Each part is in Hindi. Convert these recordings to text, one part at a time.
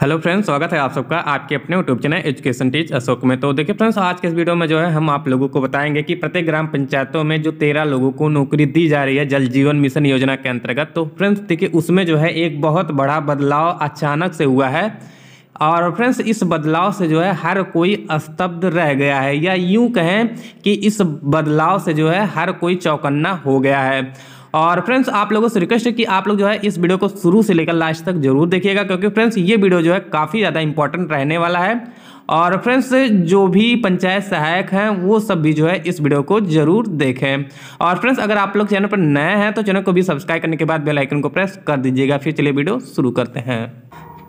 हेलो फ्रेंड्स स्वागत है आप सबका आपके अपने YouTube channel education teach Ashok में तो देखिए फ्रेंड्स आज के इस वीडियो में जो है हम आप लोगों को बताएंगे कि प्रत्येक ग्राम पंचायतों में जो तेरह लोगों को नौकरी दी जा रही है जल जीवन मिशन योजना के अंतर्गत तो फ्रेंड्स देखिए उसमें जो है एक बहुत बड़ा बदलाव अचानक से हुआ है और फ्रेंड्स इस बदलाव से जो है हर कोई स्तब्ध रह गया है या यूं कहें कि इस बदलाव से जो है हर कोई चौकन्ना हो गया है और फ्रेंड्स आप लोगों से रिक्वेस्ट है कि आप लोग जो है इस वीडियो को शुरू से लेकर लास्ट तक जरूर देखिएगा क्योंकि फ्रेंड्स ये वीडियो जो है काफ़ी ज़्यादा इंपॉर्टेंट रहने वाला है और फ्रेंड्स जो भी पंचायत सहायक हैं वो सब भी जो है इस वीडियो को जरूर देखें और फ्रेंड्स अगर आप लोग चैनल पर नए हैं तो चैनल को भी सब्सक्राइब करने के बाद बेल आइकन को प्रेस कर दीजिएगा फिर चलिए वीडियो शुरू करते हैं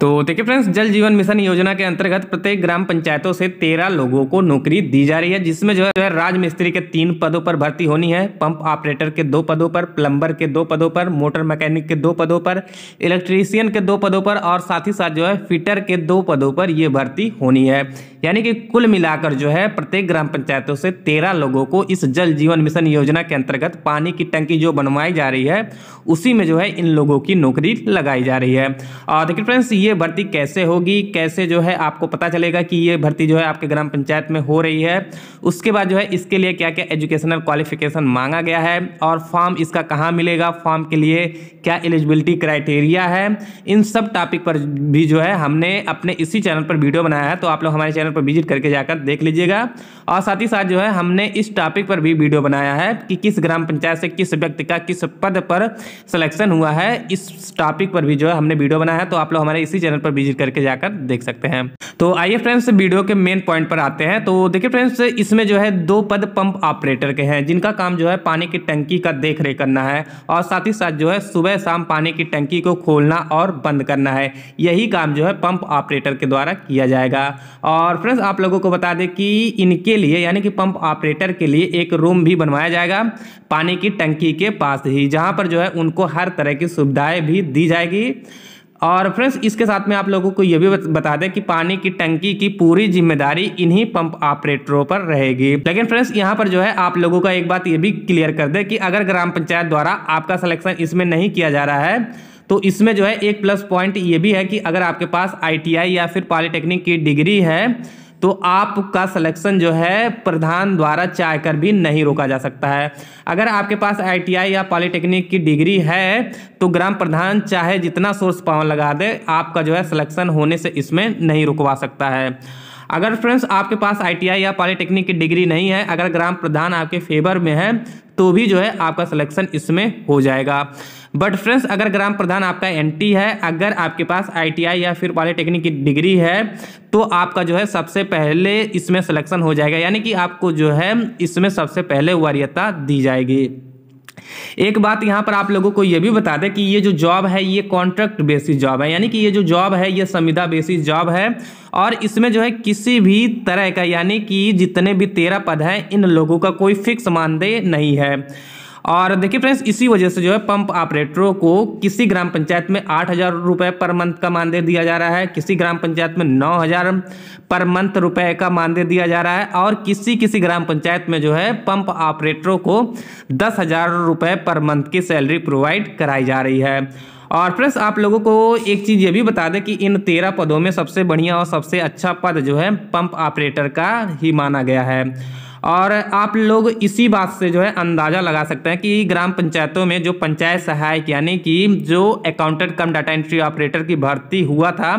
तो देखिए फ्रेंड्स जल जीवन मिशन योजना के अंतर्गत प्रत्येक ग्राम पंचायतों से तेरह लोगों को नौकरी दी जा रही है जिसमें जो है राजमिस्त्री के तीन पदों पर भर्ती होनी है पंप ऑपरेटर के दो पदों पर प्लम्बर के दो पदों पर मोटर मैकेनिक के दो पदों पर इलेक्ट्रीशियन के दो पदों पर और साथ ही साथ जो है फिटर के दो पदों पर ये भर्ती होनी है यानी कि कुल मिलाकर जो है प्रत्येक ग्राम पंचायतों से तेरह लोगों को इस जल जीवन मिशन योजना के अंतर्गत पानी की टंकी जो बनवाई जा रही है उसी में जो है इन लोगों की नौकरी लगाई जा रही है और देखिए फ्रेंड्स ये ये भर्ती कैसे होगी कैसे जो है आपको पता चलेगा कि ये भर्ती जो है आपके ग्राम पंचायत में हो रही है उसके बाद जो है इसके लिए क्या क्या एजुकेशनल क्वालिफिकेशन मांगा गया है और फॉर्म इसका कहाँ मिलेगा फॉर्म के लिए क्या एलिजिबिलिटी क्राइटेरिया है इन सब टॉपिक पर भी जो है हमने अपने इसी चैनल पर वीडियो बनाया है तो आप लोग हमारे चैनल पर विजिट करके जाकर देख लीजिएगा और साथ ही साथ जो है हमने इस टॉपिक पर भी वीडियो बनाया है कि किस ग्राम पंचायत से किस व्यक्ति का किस पद पर सिलेक्शन हुआ है इस टॉपिक पर भी जो है हमने वीडियो बनाया है तो आप लोग हमारे इसी इसी चैनल पर विजिट करके जाकर देख सकते हैं तो आइए फ्रेंड्स वीडियो के मेन पॉइंट पर आते हैं तो देखिए फ्रेंड्स इसमें जो है दो पद पंप ऑपरेटर के हैं जिनका काम जो है पानी की टंकी का देख करना है और साथ ही साथ जो है सुबह शाम पानी की टंकी को खोलना और बंद करना है यही काम जो है पंप ऑपरेटर के द्वारा किया जाएगा और फ्रेंड्स आप लोगों को बता दें कि इनके लिए यानी कि पंप ऑपरेटर के लिए एक रूम भी बनवाया जाएगा पानी की टंकी के पास ही जहां पर जो है उनको हर तरह की सुविधाएं भी दी जाएगी और फ्रेंड्स इसके साथ में आप लोगों को यह भी बता दें कि पानी की टंकी की पूरी जिम्मेदारी इन्हीं पंप ऑपरेटरों पर रहेगी लेकिन फ्रेंड्स यहाँ पर जो है आप लोगों का एक बात ये भी क्लियर कर दे कि अगर ग्राम पंचायत द्वारा आपका सिलेक्शन इसमें नहीं किया जा रहा है तो इसमें जो है एक प्लस पॉइंट ये भी है कि अगर आपके पास आई या फिर पॉलिटेक्निक की डिग्री है तो आपका सिलेक्शन जो है प्रधान द्वारा चाह कर भी नहीं रोका जा सकता है अगर आपके पास आईटीआई या पॉलिटेक्निक की डिग्री है तो ग्राम प्रधान चाहे जितना सोर्स पावन लगा दे आपका जो है सिलेक्शन होने से इसमें नहीं रुकवा सकता है अगर फ्रेंड्स आपके पास आईटीआई या पॉलिटेक्निक की डिग्री नहीं है अगर ग्राम प्रधान आपके फेवर में है तो भी जो है आपका सिलेक्शन इसमें हो जाएगा बट फ्रेंड्स अगर ग्राम प्रधान आपका एनटी है अगर आपके पास आईटीआई या फिर पॉलिटेक्निक की डिग्री है तो आपका जो है सबसे पहले इसमें सिलेक्शन हो जाएगा यानी कि आपको जो है इसमें सबसे पहले वरीयता दी जाएगी एक बात यहाँ पर आप लोगों को ये भी बता दें कि ये जो जॉब है ये कॉन्ट्रैक्ट बेसिस जॉब है यानी कि ये जो जॉब है ये संविदा बेसिस जॉब है और इसमें जो है किसी भी तरह का यानी कि जितने भी तेरह पद हैं इन लोगों का कोई फिक्स मानदेय नहीं है और देखिए फ्रेंड्स इसी वजह से जो है पंप ऑपरेटरों को किसी ग्राम पंचायत में आठ हज़ार रुपये पर मंथ का मानदेय दिया जा रहा है किसी ग्राम पंचायत में नौ हज़ार पर मंथ रुपए का मानदेय दिया जा रहा है और किसी किसी ग्राम पंचायत में जो है पंप ऑपरेटरों को दस हज़ार रुपये पर मंथ की सैलरी प्रोवाइड कराई जा रही है और फ्रेंड्स आप लोगों को एक चीज़ ये भी बता दें कि इन तेरह पदों में सबसे बढ़िया और सबसे अच्छा पद जो है पंप ऑपरेटर का ही माना गया है और आप लोग इसी बात से जो है अंदाज़ा लगा सकते हैं कि ग्राम पंचायतों में जो पंचायत सहायक यानी कि जो accountant cum data entry operator की भर्ती हुआ था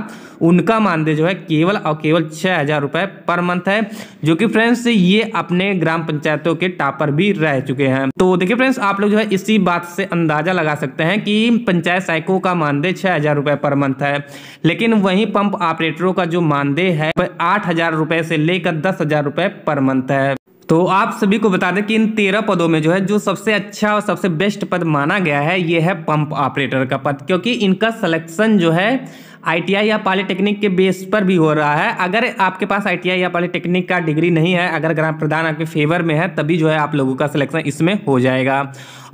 उनका मानदेय जो है केवल और केवल छः हज़ार रुपये पर मंथ है जो कि फ्रेंड्स ये अपने ग्राम पंचायतों के टापर भी रह चुके हैं तो देखिए फ्रेंड्स आप लोग जो है इसी बात से अंदाज़ा लगा सकते हैं कि पंचायत सहायकों का मानदेय छः हज़ार रुपये पर मंथ है लेकिन वहीं पंप ऑपरेटरों का जो मानदेय है आठ हज़ार से लेकर दस हज़ार पर मंथ है तो आप सभी को बता दें कि इन तेरह पदों में जो है जो सबसे अच्छा और सबसे बेस्ट पद माना गया है ये है पंप ऑपरेटर का पद क्योंकि इनका सलेक्शन जो है आईटीआई या पॉलिटेक्निक के बेस पर भी हो रहा है अगर आपके पास आईटीआई या पॉलिटेक्निक का डिग्री नहीं है अगर ग्राम प्रधान आपके फेवर में है तभी जो है आप लोगों का सिलेक्शन इसमें हो जाएगा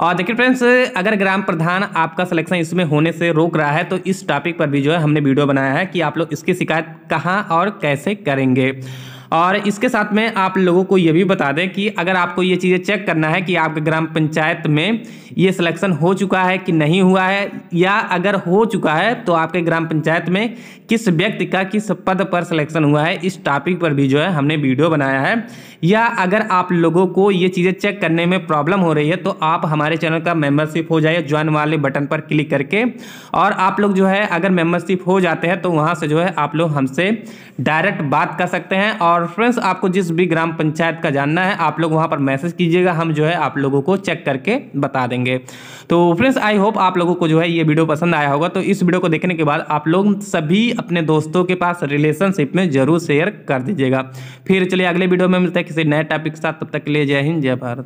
और देखिए फ्रेंड्स अगर ग्राम प्रधान आपका सिलेक्शन इसमें होने से रोक रहा है तो इस टॉपिक पर भी जो है हमने वीडियो बनाया है कि आप लोग इसकी शिकायत कहाँ और कैसे करेंगे और इसके साथ में आप लोगों को ये भी बता दें कि अगर आपको ये चीज़ें चेक करना है कि आपके ग्राम पंचायत में ये सिलेक्शन हो चुका है कि नहीं हुआ है या अगर हो चुका है तो आपके ग्राम पंचायत में किस व्यक्ति का किस पद पर सिलेक्शन हुआ है इस टॉपिक पर भी जो है हमने वीडियो बनाया है या अगर आप लोगों को ये चीज़ें चेक करने में प्रॉब्लम हो रही है तो आप हमारे चैनल का मेम्बरशिप हो जाइए ज्वाइन वाले बटन पर क्लिक करके और आप लोग जो है अगर मेम्बरशिप हो जाते हैं तो वहाँ से जो है आप लोग हमसे डायरेक्ट बात कर सकते हैं और और फ्रेंड्स आपको जिस भी ग्राम पंचायत का जानना है आप लोग वहाँ पर मैसेज कीजिएगा हम जो है आप लोगों को चेक करके बता देंगे तो फ्रेंड्स आई होप आप लोगों को जो है ये वीडियो पसंद आया होगा तो इस वीडियो को देखने के बाद आप लोग सभी अपने दोस्तों के पास रिलेशनशिप में जरूर शेयर कर दीजिएगा फिर चलिए अगले वीडियो में मिलते हैं किसी नए टॉपिक के साथ तब तक के लिए जय हिंद जय भारत